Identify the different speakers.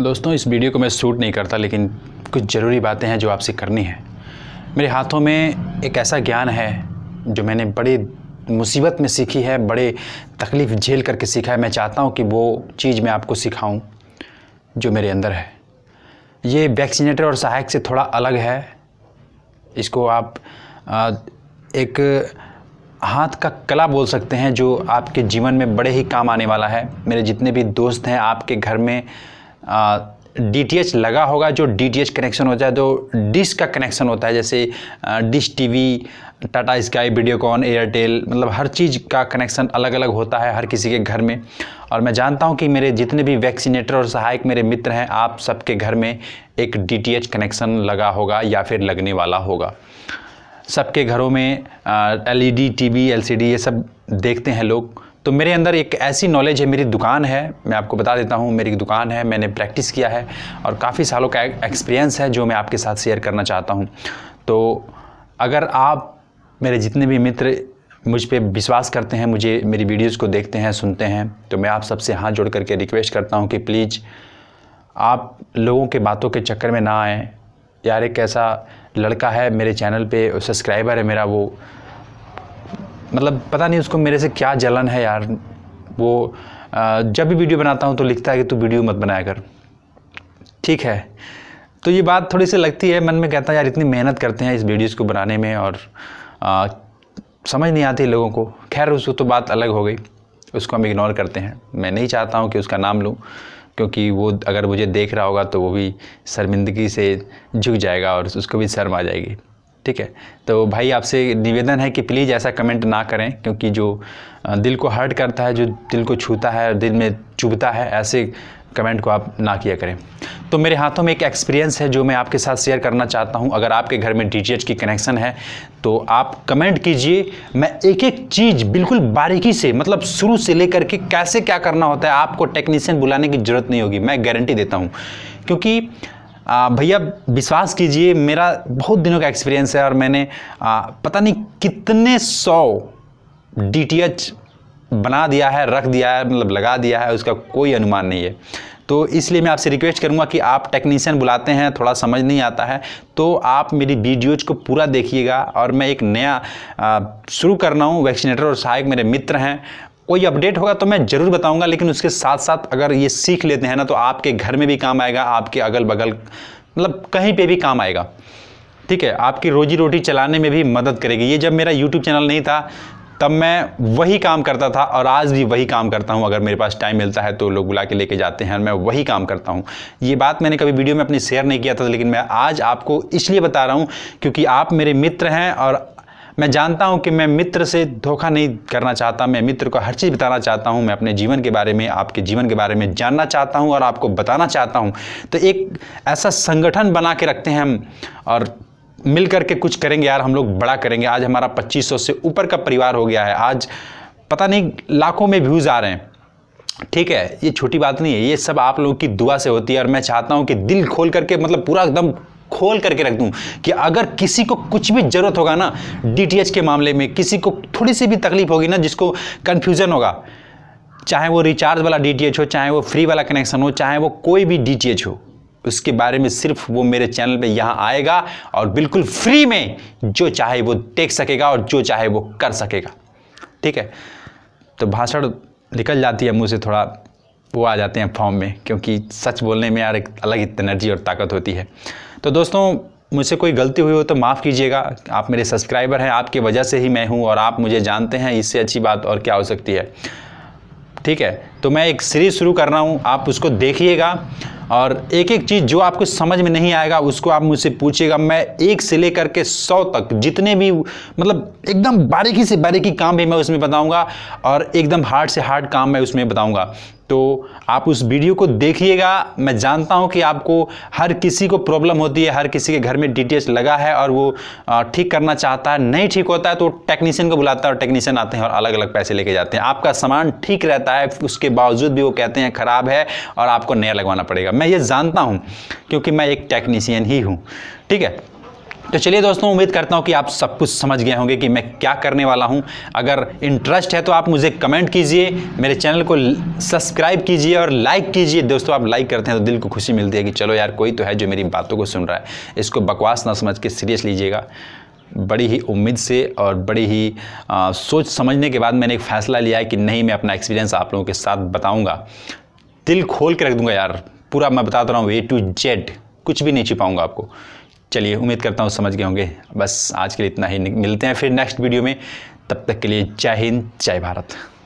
Speaker 1: दोस्तों इस वीडियो को मैं शूट नहीं करता लेकिन कुछ ज़रूरी बातें हैं जो आपसे करनी है मेरे हाथों में एक ऐसा ज्ञान है जो मैंने बड़े मुसीबत में सीखी है बड़े तकलीफ़ झेल करके सीखा है मैं चाहता हूँ कि वो चीज़ मैं आपको सिखाऊँ जो मेरे अंदर है ये वैक्सीनेटर और सहायक से थोड़ा अलग है इसको आप एक हाथ का कला बोल सकते हैं जो आपके जीवन में बड़े ही काम आने वाला है मेरे जितने भी दोस्त हैं आपके घर में डी लगा होगा जो डीटीएच कनेक्शन होता है जो तो डिश का कनेक्शन होता है जैसे Dish TV Tata Sky Videocon Airtel मतलब हर चीज़ का कनेक्शन अलग अलग होता है हर किसी के घर में और मैं जानता हूं कि मेरे जितने भी वैक्सीनेटर और सहायक मेरे मित्र हैं आप सबके घर में एक डी कनेक्शन लगा होगा या फिर लगने वाला होगा सबके घरों में एल ई डी ये सब देखते हैं लोग तो मेरे अंदर एक ऐसी नॉलेज है मेरी दुकान है मैं आपको बता देता हूँ मेरी दुकान है मैंने प्रैक्टिस किया है और काफ़ी सालों का एक्सपीरियंस है जो मैं आपके साथ शेयर करना चाहता हूँ तो अगर आप मेरे जितने भी मित्र मुझ पर विश्वास करते हैं मुझे मेरी वीडियोज़ को देखते हैं सुनते हैं तो मैं आप सबसे हाथ जोड़ करके रिक्वेस्ट करता हूँ कि प्लीज़ आप लोगों के बातों के चक्कर में ना आएँ यार एक ऐसा लड़का है मेरे चैनल पे सब्सक्राइबर है मेरा वो मतलब पता नहीं उसको मेरे से क्या जलन है यार वो जब भी वीडियो बनाता हूँ तो लिखता है कि तू वीडियो मत बनाया कर ठीक है तो ये बात थोड़ी सी लगती है मन में कहता है यार इतनी मेहनत करते हैं इस वीडियोज़ को बनाने में और आ, समझ नहीं आती लोगों को खैर उसको तो बात अलग हो गई उसको हम इग्नोर करते हैं मैं नहीं चाहता हूँ कि उसका नाम लूँ क्योंकि वो अगर मुझे देख रहा होगा तो वो भी शर्मिंदगी से झुक जाएगा और उसको भी शर्म आ जाएगी ठीक है तो भाई आपसे निवेदन है कि प्लीज़ ऐसा कमेंट ना करें क्योंकि जो दिल को हर्ट करता है जो दिल को छूता है दिल में चुभता है ऐसे कमेंट को आप ना किया करें तो मेरे हाथों में एक एक्सपीरियंस है जो मैं आपके साथ शेयर करना चाहता हूं अगर आपके घर में डी की कनेक्शन है तो आप कमेंट कीजिए मैं एक एक चीज़ बिल्कुल बारीकी से मतलब शुरू से लेकर के कैसे क्या करना होता है आपको टेक्नीशियन बुलाने की ज़रूरत नहीं होगी मैं गारंटी देता हूँ क्योंकि भैया विश्वास कीजिए मेरा बहुत दिनों का एक्सपीरियंस है और मैंने आ, पता नहीं कितने सौ डी बना दिया है रख दिया है मतलब लगा दिया है उसका कोई अनुमान नहीं है तो इसलिए मैं आपसे रिक्वेस्ट करूंगा कि आप टेक्नीशियन बुलाते हैं थोड़ा समझ नहीं आता है तो आप मेरी वीडियोज को पूरा देखिएगा और मैं एक नया शुरू कर रहा हूँ वैक्सीनेटर और सहायक मेरे मित्र हैं कोई अपडेट होगा तो मैं ज़रूर बताऊंगा लेकिन उसके साथ साथ अगर ये सीख लेते हैं ना तो आपके घर में भी काम आएगा आपके अगल बगल मतलब कहीं पे भी काम आएगा ठीक है आपकी रोजी रोटी चलाने में भी मदद करेगी ये जब मेरा यूट्यूब चैनल नहीं था तब मैं वही काम करता था और आज भी वही काम करता हूँ अगर मेरे पास टाइम मिलता है तो लोग बुला के लेके जाते हैं और मैं वही काम करता हूँ ये बात मैंने कभी वीडियो में अपनी शेयर नहीं किया था लेकिन मैं आज आपको इसलिए बता रहा हूँ क्योंकि आप मेरे मित्र हैं और मैं जानता हूँ कि मैं मित्र से धोखा नहीं करना चाहता मैं मित्र को हर चीज़ बताना चाहता हूँ मैं अपने जीवन के बारे में आपके जीवन के बारे में जानना चाहता हूँ और आपको बताना चाहता हूँ तो एक ऐसा संगठन बना के रखते हैं हम और मिल करके कुछ करेंगे यार हम लोग बड़ा करेंगे आज हमारा पच्चीस से ऊपर का परिवार हो गया है आज पता नहीं लाखों में व्यूज़ आ रहे हैं ठीक है ये छोटी बात नहीं है ये सब आप लोगों की दुआ से होती है और मैं चाहता हूँ कि दिल खोल करके मतलब पूरा एकदम खोल करके रख दूँ कि अगर किसी को कुछ भी ज़रूरत होगा ना डीटीएच के मामले में किसी को थोड़ी सी भी तकलीफ होगी ना जिसको कन्फ्यूज़न होगा चाहे वो रिचार्ज वाला डीटीएच हो चाहे वो फ्री वाला कनेक्शन हो चाहे वो कोई भी डीटीएच हो उसके बारे में सिर्फ वो मेरे चैनल पे यहाँ आएगा और बिल्कुल फ्री में जो चाहे वो देख सकेगा और जो चाहे वो कर सकेगा ठीक है तो भाषण निकल जाती है मुँह से थोड़ा वो आ जाते हैं फॉर्म में क्योंकि सच बोलने में यार एक अलग ही एनर्जी और ताकत होती है तो दोस्तों मुझसे कोई गलती हुई हो तो माफ़ कीजिएगा आप मेरे सब्सक्राइबर हैं आपकी वजह से ही मैं हूँ और आप मुझे जानते हैं इससे अच्छी बात और क्या हो सकती है ठीक है तो मैं एक सीरीज़ शुरू कर रहा हूँ आप उसको देखिएगा और एक एक चीज़ जो आपको समझ में नहीं आएगा उसको आप मुझसे पूछिएगा मैं एक से लेकर के सौ तक जितने भी मतलब एकदम बारीकी से बारीकी काम भी मैं उसमें बताऊंगा और एकदम हार्ड से हार्ड काम मैं उसमें बताऊंगा तो आप उस वीडियो को देखिएगा मैं जानता हूं कि आपको हर किसी को प्रॉब्लम होती है हर किसी के घर में डीटीएच लगा है और वो ठीक करना चाहता है नहीं ठीक होता है तो टेक्नीशियन को बुलाता है और टेक्नीशियन आते हैं और अलग अलग पैसे लेके जाते हैं आपका सामान ठीक रहता है उसके बावजूद भी वो कहते हैं ख़राब है और आपको नया लगवाना पड़ेगा मैं ये जानता हूँ क्योंकि मैं एक टेक्नीशियन ही हूँ ठीक है तो चलिए दोस्तों उम्मीद करता हूँ कि आप सब कुछ समझ गए होंगे कि मैं क्या करने वाला हूँ अगर इंटरेस्ट है तो आप मुझे कमेंट कीजिए मेरे चैनल को सब्सक्राइब कीजिए और लाइक कीजिए दोस्तों आप लाइक करते हैं तो दिल को खुशी मिलती है कि चलो यार कोई तो है जो मेरी बातों को सुन रहा है इसको बकवास ना समझ के सीरियस लीजिएगा बड़ी ही उम्मीद से और बड़ी ही आ, सोच समझने के बाद मैंने एक फ़ैसला लिया है कि नहीं मैं अपना एक्सपीरियंस आप लोगों के साथ बताऊँगा दिल खोल के रख दूँगा यार पूरा मैं बताता तो रहा हूँ ए टू जेड कुछ भी नहीं छिपाऊँगा आपको चलिए उम्मीद करता हूँ समझ गए होंगे बस आज के लिए इतना ही मिलते हैं फिर नेक्स्ट वीडियो में तब तक के लिए जय हिंद जय भारत